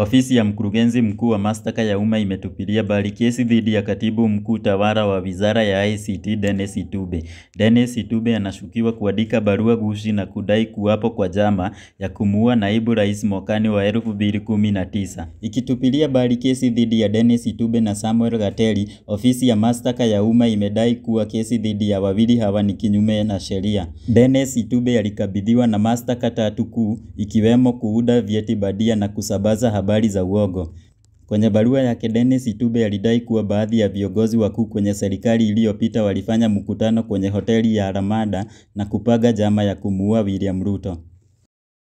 Ofisi ya mkurugenzi mkuu wa mashtaka ya umma imetupilia mbali kesi dhidi ya katibu mkuu tawala wa wizara ya ICT Dennis Itube. Dennis Itube anashukiwa kuandika barua ghushi na kudai kuwapo kwa njama ya kumuua naibu rais mwakani wa 2019. Ikitupilia mbali kesi dhidi ya Dennis Itube na Samuel Gateli, ofisi ya mashtaka ya umma imedai kuwa kesi dhidi ya wawili hawa ni kinyume na sheria. Dennis Itube alikabidhiwa na mashtaka tatu kuu ikiwemo kuuda vyeti badia na kusambaza habari za uongo. Kwenye barua yake Dennis Itube alidai kuwa baadhi ya viongozi wakuu kwenye serikali iliyopita walifanya mkutano kwenye hoteli ya Ramada na kupanga njama ya kumuua William Ruto.